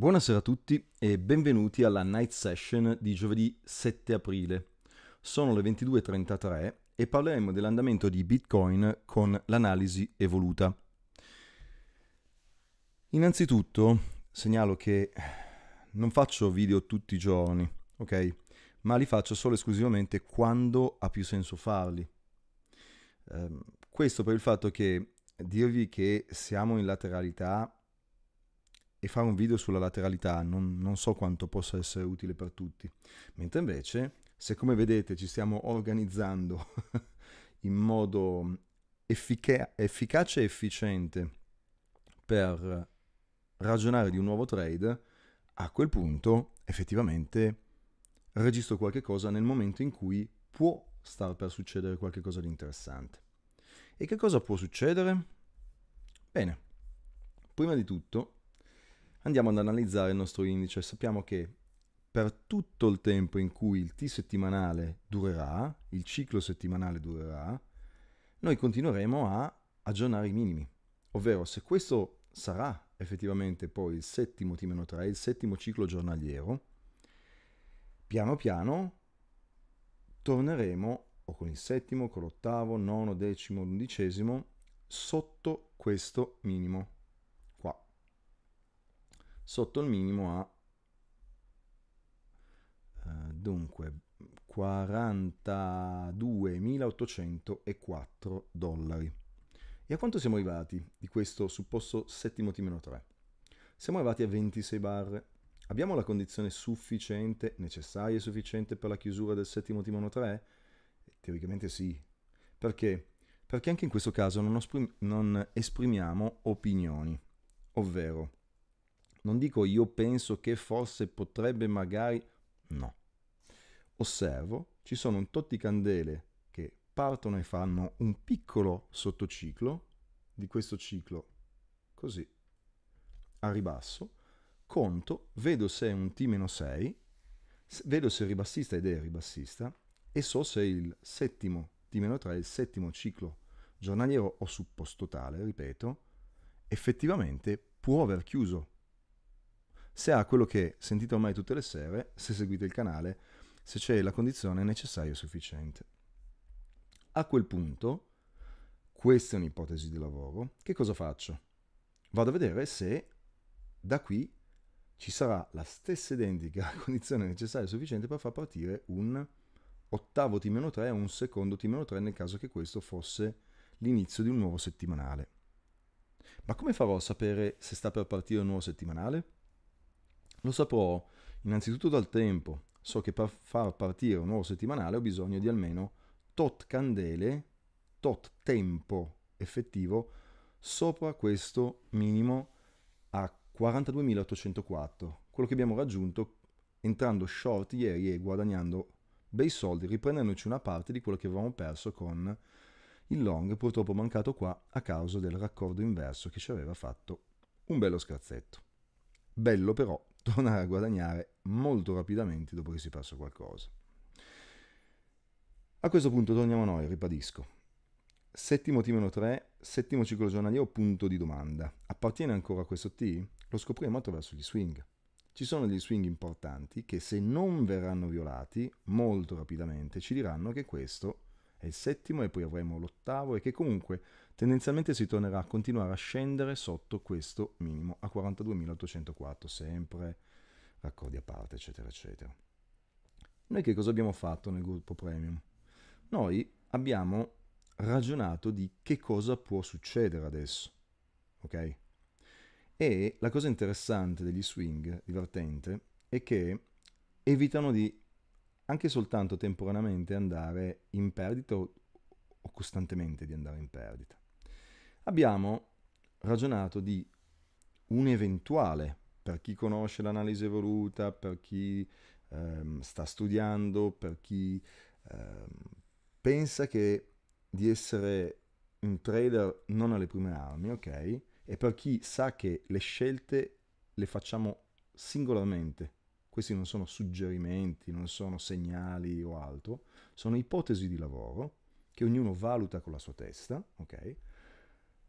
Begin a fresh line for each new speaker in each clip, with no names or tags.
Buonasera a tutti e benvenuti alla night session di giovedì 7 aprile. Sono le 22.33 e parleremo dell'andamento di Bitcoin con l'analisi evoluta. Innanzitutto segnalo che non faccio video tutti i giorni, ok? Ma li faccio solo esclusivamente quando ha più senso farli. Ehm, questo per il fatto che dirvi che siamo in lateralità e fare un video sulla lateralità non, non so quanto possa essere utile per tutti. Mentre invece, se come vedete ci stiamo organizzando in modo effica- efficace e efficiente per ragionare di un nuovo trade, a quel punto effettivamente registro qualche cosa nel momento in cui può star per succedere qualcosa di interessante. E che cosa può succedere? Bene, prima di tutto andiamo ad analizzare il nostro indice. Sappiamo che per tutto il tempo in cui il T settimanale durerà, il ciclo settimanale durerà, noi continueremo a aggiornare i minimi. Ovvero se questo sarà effettivamente poi il settimo T-3, il settimo ciclo giornaliero, piano piano torneremo o con il settimo, con l'ottavo, nono, decimo, undicesimo, sotto questo minimo sotto il minimo a eh, dunque 42.804 dollari. E a quanto siamo arrivati di questo supposto settimo T-3? Siamo arrivati a 26 barre. Abbiamo la condizione sufficiente, necessaria e sufficiente per la chiusura del settimo T-3? Teoricamente sì. Perché? Perché anche in questo caso non, non esprimiamo opinioni, ovvero non dico io penso che forse potrebbe magari... No. Osservo, ci sono un tot di candele che partono e fanno un piccolo sottociclo di questo ciclo, così, a ribasso, conto, vedo se è un T-6, vedo se è ribassista ed è ribassista, e so se il settimo T-3 il settimo ciclo giornaliero o supposto tale, ripeto, effettivamente può aver chiuso se ha quello che sentite ormai tutte le sere, se seguite il canale, se c'è la condizione necessaria e sufficiente. A quel punto, questa è un'ipotesi di lavoro, che cosa faccio? Vado a vedere se da qui ci sarà la stessa identica condizione necessaria e sufficiente per far partire un ottavo T-3 o un secondo T-3 nel caso che questo fosse l'inizio di un nuovo settimanale. Ma come farò a sapere se sta per partire un nuovo settimanale? Lo saprò innanzitutto dal tempo. So che per far partire un nuovo settimanale ho bisogno di almeno tot candele, tot tempo effettivo sopra questo minimo a 42.804, quello che abbiamo raggiunto entrando short ieri e guadagnando bei soldi, riprendendoci una parte di quello che avevamo perso con il long, purtroppo mancato qua a causa del raccordo inverso che ci aveva fatto un bello scherzetto. Bello però tornare a guadagnare molto rapidamente dopo che si è perso qualcosa. A questo punto torniamo a noi, ribadisco. Settimo t 3, settimo ciclo giornaliero, punto di domanda. Appartiene ancora a questo T? Lo scopriremo attraverso gli swing. Ci sono degli swing importanti che se non verranno violati, molto rapidamente ci diranno che questo e il settimo e poi avremo l'ottavo e che comunque tendenzialmente si tornerà a continuare a scendere sotto questo minimo a 42.804 sempre raccordi a parte eccetera eccetera noi che cosa abbiamo fatto nel gruppo premium noi abbiamo ragionato di che cosa può succedere adesso ok e la cosa interessante degli swing divertente è che evitano di anche soltanto temporaneamente andare in perdita o, costantemente di andare in perdita. Abbiamo ragionato di un eventuale, per chi conosce l'analisi evoluta, per chi ehm, sta studiando, per chi ehm, pensa che di essere un trader non alle prime armi, ok? E per chi sa che le scelte le facciamo singolarmente, questi non sono suggerimenti, non sono segnali o altro, sono ipotesi di lavoro che ognuno valuta con la sua testa, ok?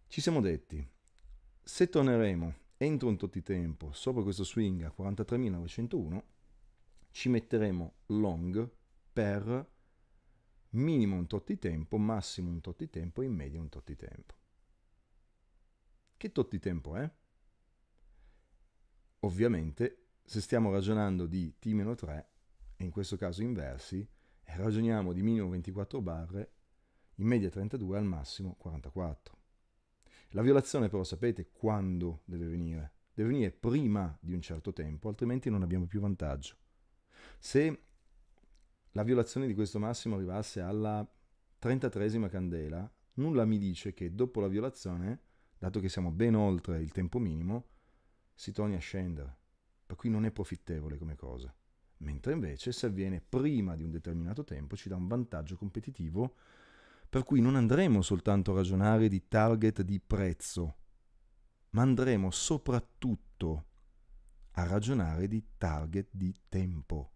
Ci siamo detti, se torneremo entro un tot di tempo sopra questo swing a 43.901, ci metteremo long per minimo un tot di tempo, massimo un tot di tempo e in media un tot di tempo. Che tot di tempo è? Ovviamente se stiamo ragionando di T-3, in questo caso inversi, eh, ragioniamo di minimo 24 barre, in media 32 al massimo 44. La violazione però sapete quando deve venire? Deve venire prima di un certo tempo, altrimenti non abbiamo più vantaggio. Se la violazione di questo massimo arrivasse alla 33 candela, nulla mi dice che dopo la violazione, dato che siamo ben oltre il tempo minimo, si torni a scendere per cui non è profittevole come cosa. Mentre invece se avviene prima di un determinato tempo ci dà un vantaggio competitivo per cui non andremo soltanto a ragionare di target di prezzo, ma andremo soprattutto a ragionare di target di tempo.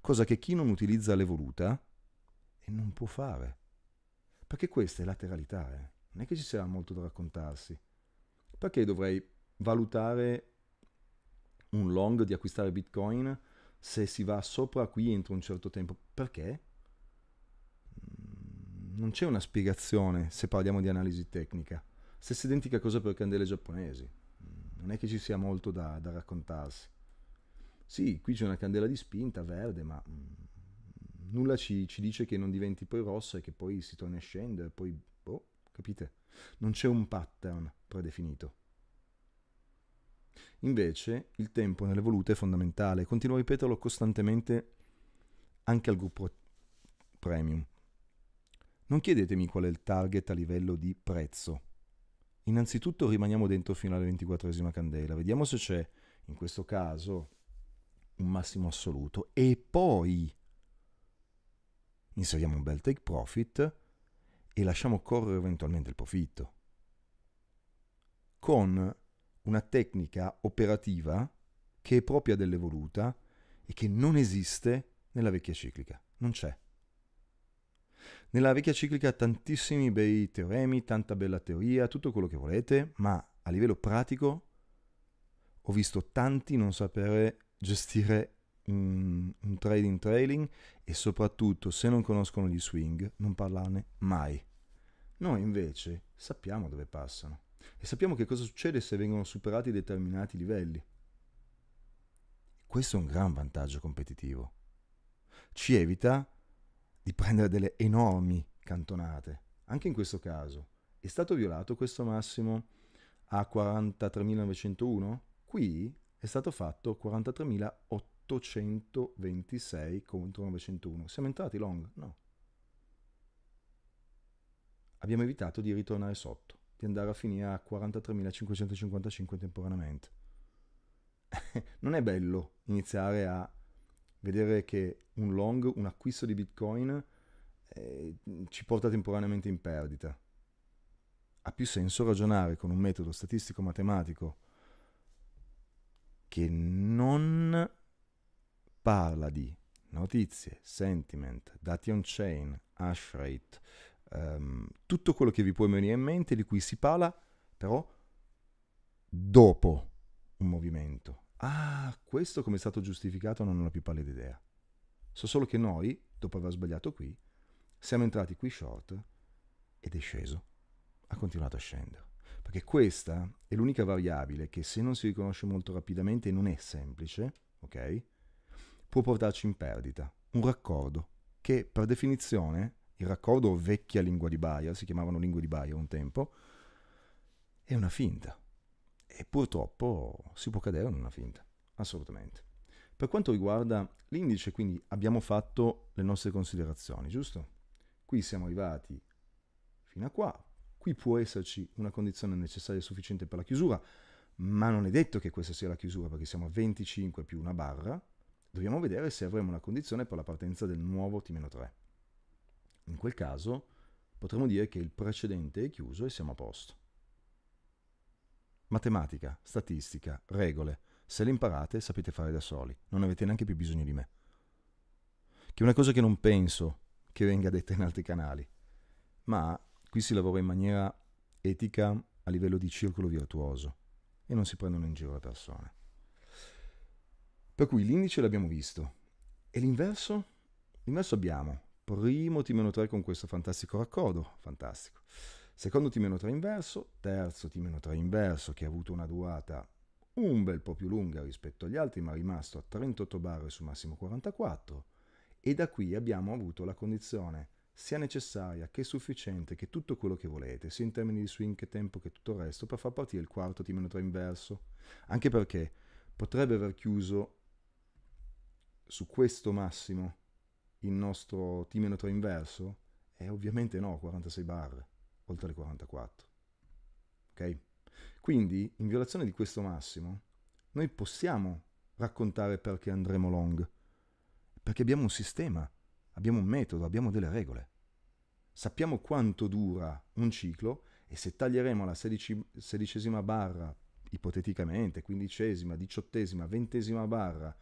Cosa che chi non utilizza l'evoluta non può fare. Perché questa è lateralità, eh? non è che ci sia molto da raccontarsi. Perché dovrei valutare un long di acquistare bitcoin se si va sopra qui entro un certo tempo. Perché? Mm, non c'è una spiegazione se parliamo di analisi tecnica. Stessa identica cosa per candele giapponesi. Mm, non è che ci sia molto da, da raccontarsi. Sì, qui c'è una candela di spinta verde, ma mm, nulla ci, ci, dice che non diventi poi rossa e che poi si torni a scendere, poi, boh, capite? Non c'è un pattern predefinito. Invece il tempo nelle volute è fondamentale, continuo a ripeterlo costantemente anche al gruppo premium. Non chiedetemi qual è il target a livello di prezzo. Innanzitutto rimaniamo dentro fino alla 24esima candela, vediamo se c'è in questo caso un massimo assoluto e poi inseriamo un bel take profit e lasciamo correre eventualmente il profitto con una tecnica operativa che è propria dell'evoluta e che non esiste nella vecchia ciclica, non c'è. Nella vecchia ciclica tantissimi bei teoremi, tanta bella teoria, tutto quello che volete, ma a livello pratico ho visto tanti non sapere gestire un, un trading trailing e soprattutto se non conoscono gli swing non parlarne mai. Noi invece sappiamo dove passano. E sappiamo che cosa succede se vengono superati determinati livelli. Questo è un gran vantaggio competitivo. Ci evita di prendere delle enormi cantonate. Anche in questo caso, è stato violato questo massimo a 43.901? Qui è stato fatto 43.826 contro 901. Siamo entrati long? No. Abbiamo evitato di ritornare sotto di andare a finire a 43.555 temporaneamente. non è bello iniziare a vedere che un long, un acquisto di bitcoin eh, ci porta temporaneamente in perdita. Ha più senso ragionare con un metodo statistico matematico che non parla di notizie, sentiment, dati on chain, hash rate, um, tutto quello che vi può venire in mente, di cui si parla però dopo un movimento. Ah, questo come è stato giustificato non ho la più pallida idea. So solo che noi, dopo aver sbagliato qui, siamo entrati qui short ed è sceso. Ha continuato a scendere. Perché questa è l'unica variabile che se non si riconosce molto rapidamente e non è semplice, ok? Può portarci in perdita. Un raccordo che per definizione il raccordo vecchia lingua di Baia, si chiamavano lingue di Baia un tempo, è una finta. E purtroppo si può cadere in una finta, assolutamente. Per quanto riguarda l'indice, quindi abbiamo fatto le nostre considerazioni, giusto? Qui siamo arrivati fino a qua, qui può esserci una condizione necessaria e sufficiente per la chiusura, ma non è detto che questa sia la chiusura perché siamo a 25 più una barra, dobbiamo vedere se avremo una condizione per la partenza del nuovo T-3. In quel caso potremmo dire che il precedente è chiuso e siamo a posto. Matematica, statistica, regole. Se le imparate sapete fare da soli, non avete neanche più bisogno di me. Che è una cosa che non penso che venga detta in altri canali, ma qui si lavora in maniera etica a livello di circolo virtuoso e non si prendono in giro le persone. Per cui l'indice l'abbiamo visto. E l'inverso? L'inverso abbiamo primo T-3 con questo fantastico raccordo, fantastico. Secondo T-3 inverso, terzo T-3 inverso che ha avuto una durata un bel po' più lunga rispetto agli altri ma è rimasto a 38 barre su massimo 44 e da qui abbiamo avuto la condizione sia necessaria che sufficiente che tutto quello che volete, sia in termini di swing che tempo che tutto il resto, per far partire il quarto T-3 inverso. Anche perché potrebbe aver chiuso su questo massimo il nostro timenotro inverso? Eh, ovviamente no, 46 bar, oltre le 44. Ok? Quindi, in violazione di questo massimo, noi possiamo raccontare perché andremo long, perché abbiamo un sistema, abbiamo un metodo, abbiamo delle regole. Sappiamo quanto dura un ciclo e se taglieremo la sedicesima barra, ipoteticamente, quindicesima, diciottesima, ventesima barra,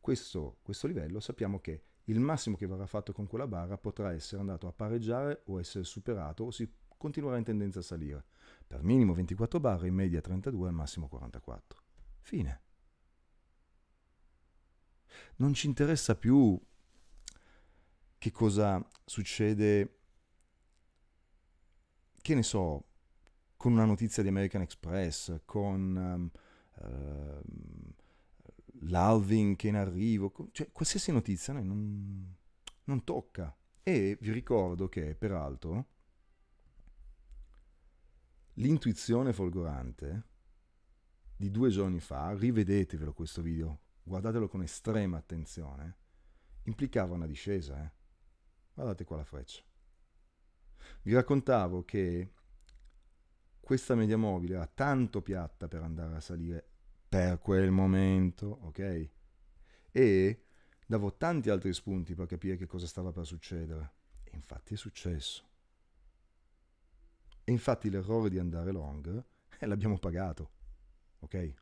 questo, questo livello, sappiamo che il massimo che verrà fatto con quella barra potrà essere andato a pareggiare o essere superato o si continuerà in tendenza a salire. Per minimo 24 barre, in media 32, al massimo 44. Fine. Non ci interessa più che cosa succede, che ne so, con una notizia di American Express, con um, uh, l'Alvin che in arrivo, cioè qualsiasi notizia noi non, non tocca. E vi ricordo che, peraltro, l'intuizione folgorante di due giorni fa, rivedetevelo questo video, guardatelo con estrema attenzione, implicava una discesa. Eh? Guardate qua la freccia. Vi raccontavo che questa media mobile era tanto piatta per andare a salire per quel momento, ok? E davo tanti altri spunti per capire che cosa stava per succedere. E infatti è successo. E infatti l'errore di andare long eh, l'abbiamo pagato, ok?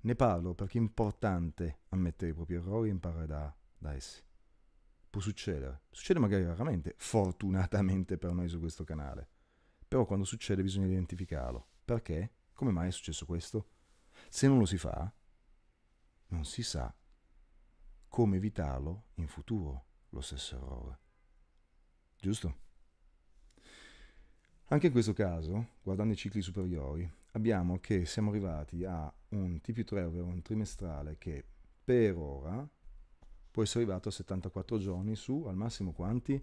Ne parlo perché è importante ammettere i propri errori e imparare da, da essi. Può succedere, succede magari raramente, fortunatamente per noi su questo canale, però quando succede bisogna identificarlo. Perché? Come mai è successo questo? Se non lo si fa, non si sa come evitarlo in futuro lo stesso errore. Giusto? Anche in questo caso, guardando i cicli superiori, abbiamo che siamo arrivati a un TP3, ovvero un trimestrale, che per ora può essere arrivato a 74 giorni su al massimo quanti?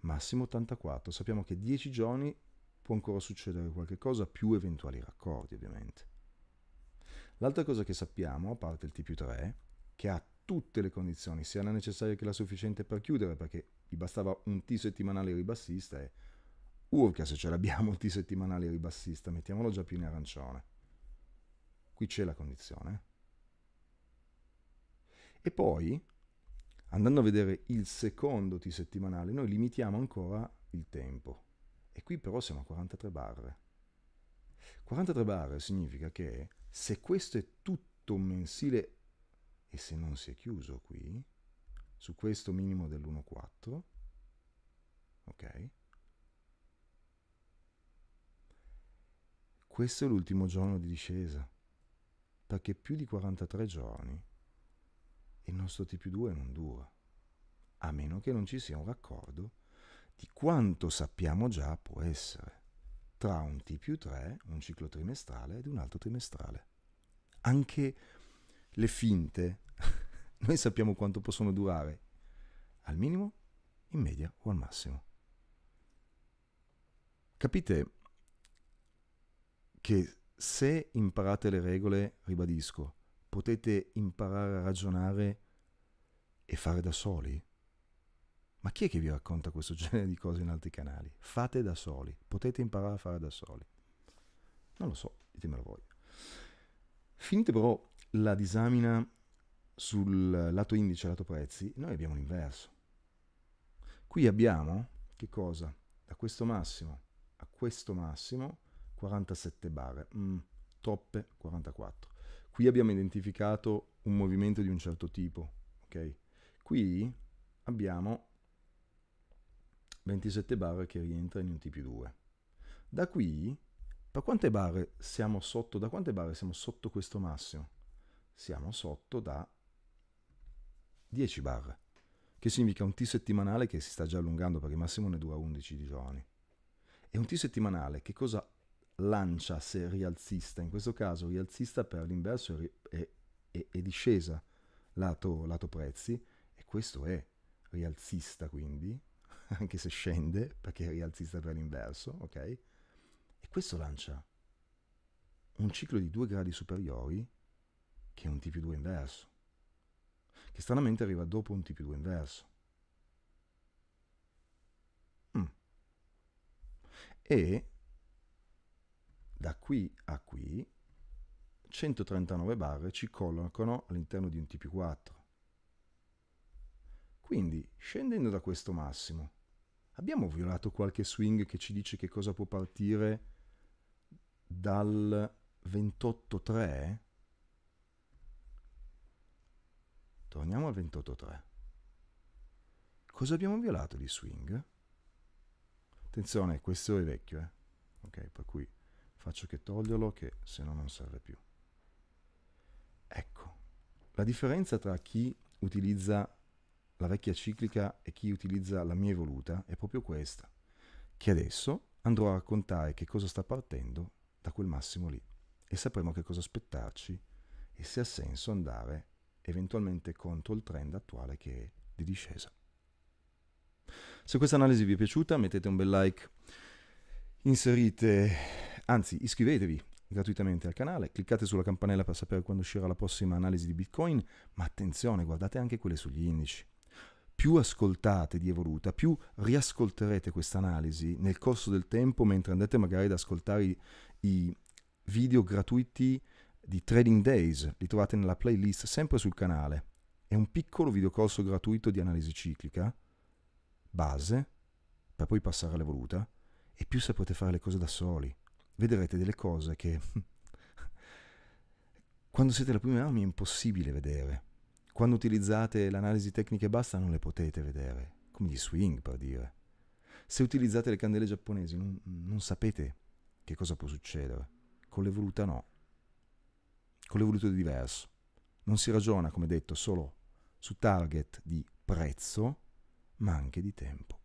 Massimo 84. Sappiamo che 10 giorni può ancora succedere qualcosa, più eventuali raccordi ovviamente. L'altra cosa che sappiamo, a parte il T più 3 che ha tutte le condizioni, sia la necessaria che la sufficiente per chiudere, perché gli bastava un T settimanale ribassista e urca se ce l'abbiamo il T settimanale ribassista, mettiamolo già più in arancione. Qui c'è la condizione. E poi, andando a vedere il secondo T settimanale, noi limitiamo ancora il tempo. E qui però siamo a 43 barre. 43 barre significa che se questo è tutto un mensile e se non si è chiuso qui, su questo minimo dell'1,4, ok? Questo è l'ultimo giorno di discesa, perché più di 43 giorni il nostro TP2 non dura, a meno che non ci sia un raccordo di quanto sappiamo già può essere tra un T più 3, un ciclo trimestrale ed un altro trimestrale. Anche le finte, noi sappiamo quanto possono durare, al minimo, in media o al massimo. Capite che se imparate le regole, ribadisco, potete imparare a ragionare e fare da soli ma chi è che vi racconta questo genere di cose in altri canali? Fate da soli, potete imparare a fare da soli. Non lo so, ditemelo voi. Finite però la disamina sul lato indice e lato prezzi, noi abbiamo l'inverso. Qui abbiamo, che cosa? Da questo massimo a questo massimo, 47 barre, mm, troppe 44. Qui abbiamo identificato un movimento di un certo tipo, ok? Qui abbiamo 27 bar che rientra in un TP2. Da qui, da quante barre siamo sotto, da quante barre siamo sotto questo massimo? Siamo sotto da 10 barre, che significa un T settimanale che si sta già allungando perché il massimo ne dura 11 di giorni. E un T settimanale che cosa lancia se rialzista? In questo caso rialzista per l'inverso è, è, è, discesa lato, lato prezzi e questo è rialzista quindi anche se scende, perché è rialzista per l'inverso, ok? E questo lancia un ciclo di due gradi superiori che è un T 2 inverso, che stranamente arriva dopo un T 2 inverso. Mm. E da qui a qui 139 barre ci collocano all'interno di un T 4. Quindi, scendendo da questo massimo, Abbiamo violato qualche swing che ci dice che cosa può partire dal 28.3? Torniamo al 28.3. Cosa abbiamo violato di swing? Attenzione, questo è vecchio, eh? Ok, per cui faccio che toglierlo che se no non serve più. Ecco, la differenza tra chi utilizza la vecchia ciclica e chi utilizza la mia evoluta è proprio questa, che adesso andrò a raccontare che cosa sta partendo da quel massimo lì e sapremo che cosa aspettarci e se ha senso andare eventualmente contro il trend attuale che è di discesa. Se questa analisi vi è piaciuta mettete un bel like, inserite, anzi iscrivetevi gratuitamente al canale, cliccate sulla campanella per sapere quando uscirà la prossima analisi di Bitcoin, ma attenzione, guardate anche quelle sugli indici più ascoltate di Evoluta, più riascolterete questa analisi nel corso del tempo mentre andate magari ad ascoltare i, i video gratuiti di Trading Days, li trovate nella playlist sempre sul canale. È un piccolo videocorso gratuito di analisi ciclica, base, per poi passare all'evoluta, e più saprete fare le cose da soli. Vedrete delle cose che quando siete la prima armi è impossibile vedere. Quando utilizzate l'analisi tecnica e basta non le potete vedere, come gli swing per dire. Se utilizzate le candele giapponesi non, non sapete che cosa può succedere, con l'evoluta no, con l'evoluta è diverso. Non si ragiona, come detto, solo su target di prezzo, ma anche di tempo.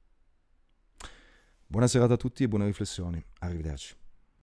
Buona serata a tutti e buone riflessioni. Arrivederci.